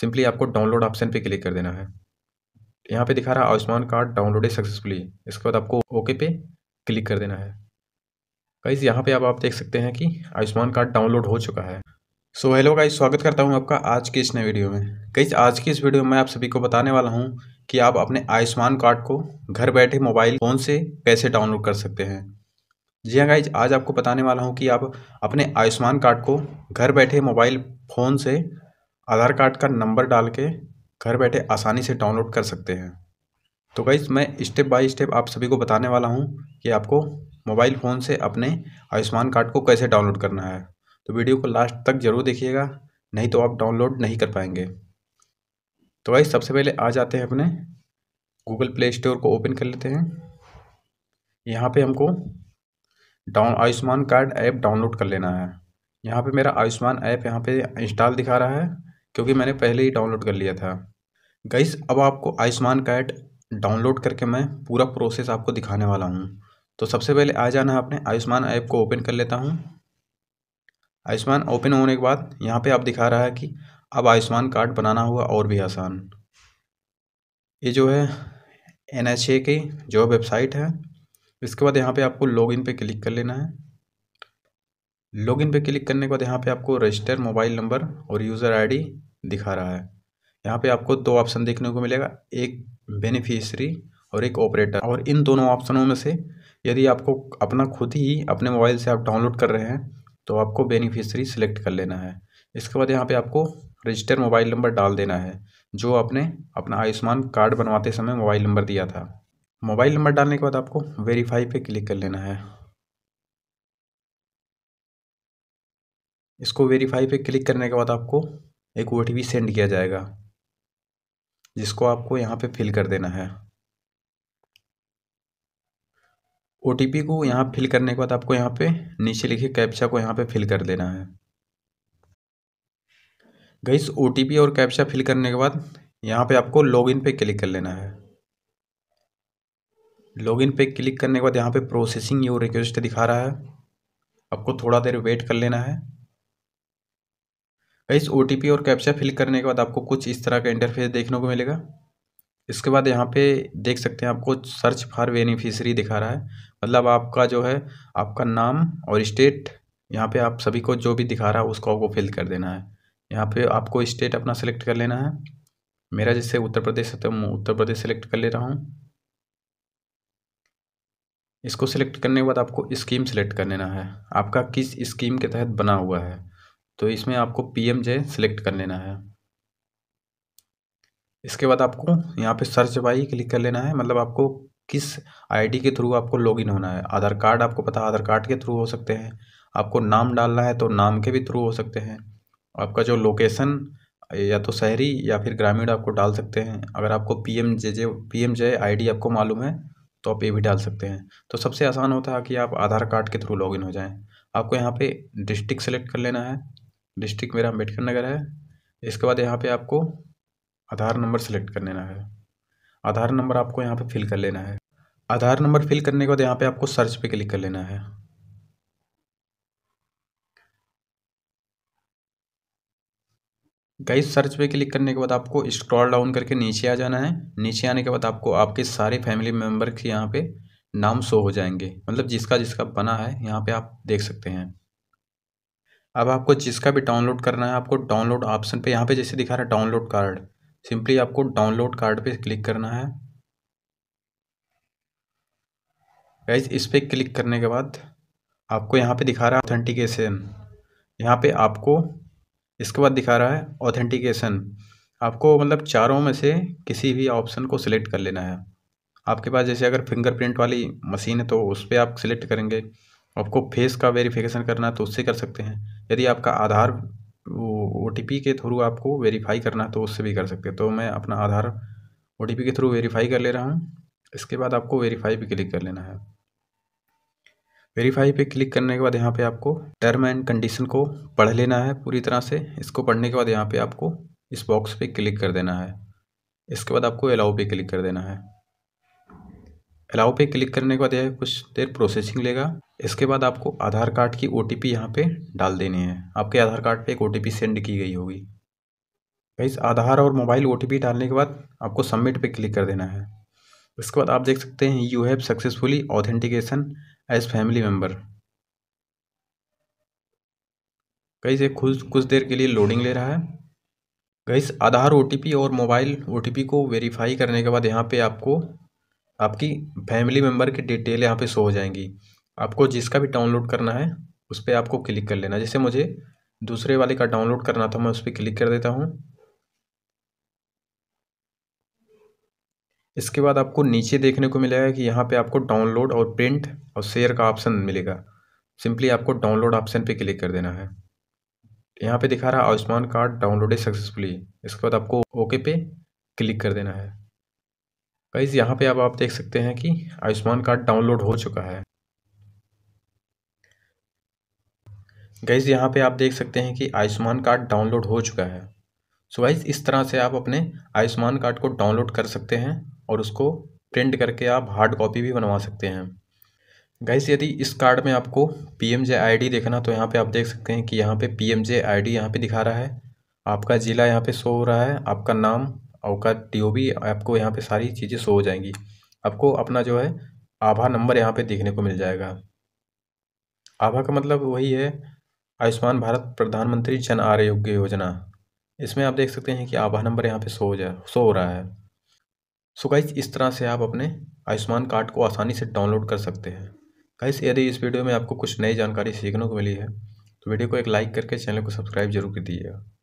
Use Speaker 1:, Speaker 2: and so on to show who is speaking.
Speaker 1: simply आपको download option पे click कर देना है यहाँ पे दिखा रहा है आयुष्मान कार्ड डाउनलोड सक्सेसफुली इसके बाद आपको ओके पे क्लिक कर देना है गाइज यहाँ पे आप आप देख सकते हैं कि आयुष्मान कार्ड डाउनलोड हो चुका है सो हेलो गाइज स्वागत करता हूँ आपका आज के इस नए वीडियो में गाइज आज की इस वीडियो में मैं आप सभी को बताने वाला हूँ कि आप अपने आयुष्मान कार्ड को घर बैठे मोबाइल फ़ोन से कैसे डाउनलोड कर सकते हैं जी हाँ गाइज आज आपको बताने वाला हूँ कि आप अपने आयुष्मान कार्ड को घर बैठे मोबाइल फ़ोन से आधार कार्ड का नंबर डाल के घर बैठे आसानी से डाउनलोड कर सकते हैं तो गाइज मैं स्टेप बाय स्टेप आप सभी को बताने वाला हूँ कि आपको मोबाइल फ़ोन से अपने आयुष्मान कार्ड को कैसे डाउनलोड करना है तो वीडियो को लास्ट तक ज़रूर देखिएगा नहीं तो आप डाउनलोड नहीं कर पाएंगे तो गाइज सबसे पहले आ जाते हैं अपने गूगल प्ले स्टोर को ओपन कर लेते हैं यहाँ पर हमको down Ayushman card app download कर लेना है यहाँ पे मेरा आयुष्मान ऐप यहाँ पे इंस्टॉल दिखा रहा है क्योंकि मैंने पहले ही डाउनलोड कर लिया था गईस अब आपको आयुष्मान कार्ड डाउनलोड करके मैं पूरा प्रोसेस आपको दिखाने वाला हूँ तो सबसे पहले आ जाना है आपने आयुष्मान ऐप को ओपन कर लेता हूँ आयुष्मान ओपन होने के बाद यहाँ पे आप दिखा रहा है कि अब आयुष्मान कार्ड बनाना हुआ और भी आसान ये जो है एन की जो वेबसाइट है इसके बाद यहाँ पे आपको लॉगिन पे क्लिक कर लेना है लॉगिन पे क्लिक करने के बाद यहाँ पे आपको रजिस्टर मोबाइल नंबर और यूज़र आईडी दिखा रहा है यहाँ पे आपको दो ऑप्शन देखने को मिलेगा एक बेनिफिशरी और एक ऑपरेटर और इन दोनों ऑप्शनों में से यदि आपको अपना खुद ही अपने मोबाइल से आप डाउनलोड कर रहे हैं तो आपको बेनिफिशरी सिलेक्ट कर लेना है इसके बाद यहाँ पर आपको रजिस्टर मोबाइल नंबर डाल देना है जो आपने अपना आयुष्मान कार्ड बनवाते समय मोबाइल नंबर दिया था मोबाइल नंबर डालने के बाद आपको वेरीफाई पर क्लिक कर लेना है इसको वेरीफाई पे क्लिक करने के बाद आपको एक ओ सेंड किया जाएगा जिसको आपको यहाँ पे फिल कर देना है ओ को यहाँ फिल करने के बाद आपको यहाँ पे नीचे लिखे कैप्चा को यहाँ पे फिल कर देना है गईस ओ और कैप्चा फिल करने के बाद यहाँ पे आपको लॉगिन पे क्लिक कर लेना है लॉगिन पे क्लिक करने के बाद यहाँ पे प्रोसेसिंग योर रिक्वेस्ट दिखा रहा है आपको थोड़ा देर वेट कर लेना है इस ओ और कैप्चा फिल करने के बाद आपको कुछ इस तरह का इंटरफेस देखने को मिलेगा इसके बाद यहाँ पे देख सकते हैं आपको सर्च फॉर बेनिफिशरी दिखा रहा है मतलब आपका जो है आपका नाम और स्टेट यहाँ पे आप सभी को जो भी दिखा रहा है उसको आपको फिल कर देना है यहाँ पे आपको स्टेट अपना सेलेक्ट कर लेना है मेरा जैसे उत्तर प्रदेश है तो मैं उत्तर प्रदेश सेलेक्ट कर ले रहा हूँ इसको सेलेक्ट करने के बाद आपको स्कीम सेलेक्ट कर लेना है आपका किस स्कीम के तहत बना हुआ है तो इसमें आपको पी एम जे कर लेना है इसके बाद आपको यहाँ पे सर्च बाई क्लिक कर लेना है मतलब आपको किस आईडी के थ्रू आपको लॉगिन होना है आधार कार्ड आपको पता आधार कार्ड के थ्रू हो सकते हैं आपको नाम डालना है तो नाम के भी थ्रू हो सकते हैं आपका जो लोकेशन या तो शहरी या फिर ग्रामीण आपको डाल सकते हैं अगर आपको P M J J P M J I आपको मालूम है तो आप ये भी डाल सकते हैं तो सबसे आसान होता है कि आप आधार कार्ड के थ्रू लॉगिन हो जाएं आपको यहाँ पे डिस्ट्रिक्ट सेलेक्ट कर लेना है डिस्ट्रिक्ट मेरा अम्बेडकर नगर है इसके बाद यहाँ पे आपको आधार नंबर सेलेक्ट कर लेना है आधार नंबर आपको यहाँ पे फिल कर लेना है आधार नंबर फिल करने के बाद यहाँ पे आपको सर्च पे क्लिक कर लेना है गाइस सर्च पे क्लिक करने के बाद आपको स्क्रॉल डाउन करके नीचे आ जाना है नीचे आने के बाद आपको आपके सारे फैमिली मेम्बर के यहाँ पे नाम शो हो जाएंगे मतलब जिसका जिसका बना है यहाँ पे आप देख सकते हैं अब आपको जिसका भी डाउनलोड करना है आपको डाउनलोड ऑप्शन पे यहाँ पे जैसे दिखा रहा है डाउनलोड कार्ड सिंपली आपको डाउनलोड कार्ड पे क्लिक करना है गाइज इस पर क्लिक करने के बाद आपको यहाँ पे दिखा रहा है ऑथेंटिकेशन यहाँ पे आपको इसके बाद दिखा रहा है ऑथेंटिकेशन आपको मतलब चारों में से किसी भी ऑप्शन को सिलेक्ट कर लेना है आपके पास जैसे अगर फिंगरप्रिंट वाली मशीन है तो उस पर आप सिलेक्ट करेंगे आपको फेस का वेरिफिकेशन करना है तो उससे कर सकते हैं यदि आपका आधार ओ टी के थ्रू आपको वेरीफाई करना है तो उससे भी कर सकते हैं तो मैं अपना आधार ओ के थ्रू वेरीफाई कर ले रहा हूँ इसके बाद आपको वेरीफाई पे क्लिक कर लेना है वेरीफाई पे क्लिक करने के बाद यहाँ पे आपको टर्म एंड कंडीशन को पढ़ लेना है पूरी तरह से इसको पढ़ने के बाद यहाँ पे आपको इस बॉक्स पे क्लिक कर देना है इसके बाद आपको अलाउ पे क्लिक कर देना है अलाउ पे क्लिक करने के बाद यह कुछ देर प्रोसेसिंग लेगा इसके बाद आपको आधार कार्ड की ओ टी पी यहाँ पर डाल देनी है आपके आधार कार्ड पर एक ओ टी पी सेंड की गई होगी गाइस आधार और मोबाइल ओ टी पी डालने के बाद आपको सबमिट पर क्लिक कर देना है इसके बाद आप देख सकते हैं you have successfully authentication as family member guys ये खुद कुछ देर के लिए लोडिंग ले रहा है गाइस आधार ओ और मोबाइल ओ को वेरीफाई करने के बाद यहाँ पे आपको आपकी फैमिली मेम्बर की डिटेल यहाँ पे शो हो जाएंगी आपको जिसका भी डाउनलोड करना है उस पर आपको क्लिक कर लेना जैसे मुझे दूसरे वाले का डाउनलोड करना था मैं उस पर क्लिक कर देता हूँ इसके बाद आपको नीचे देखने को मिलेगा कि यहाँ पे आपको डाउनलोड और प्रिंट और शेयर का ऑप्शन मिलेगा सिंपली आपको डाउनलोड ऑप्शन पे क्लिक कर देना है यहाँ पे दिखा रहा है आयुष्मान कार्ड डाउनलोड सक्सेसफुली इसके बाद आपको ओके पे क्लिक कर देना है गाइज यहाँ पे अब आप देख सकते हैं कि आयुष्मान कार्ड डाउनलोड हो चुका है गाइज यहाँ पे आप देख सकते हैं कि आयुष्मान कार्ड डाउनलोड हो चुका है सो so गाइज इस तरह से आप अपने आयुष्मान कार्ड को डाउनलोड कर सकते हैं और उसको प्रिंट करके आप हार्ड कॉपी भी बनवा सकते हैं गाइज यदि इस कार्ड में आपको P M J I D देखना तो यहाँ पे आप देख सकते हैं कि यहाँ पे P M J I D यहाँ पे दिखा रहा है आपका ज़िला यहाँ पे शो हो रहा है आपका नाम का टी आपको यहाँ पे सारी चीज़ें शो हो जाएंगी आपको अपना जो है आभा नंबर यहाँ पे देखने को मिल जाएगा आभा का मतलब वही है आयुष्मान भारत प्रधानमंत्री जन आरोग्य योजना इसमें आप देख सकते हैं कि आभा नंबर यहाँ पे शो हो जा शो हो रहा है सो गाइज इस तरह से आप अपने आयुष्मान कार्ड को आसानी से डाउनलोड कर सकते हैं गाइज यदि इस वीडियो में आपको कुछ नई जानकारी सीखने को मिली है तो वीडियो को एक लाइक करके चैनल को सब्सक्राइब जरूर कर दीजिएगा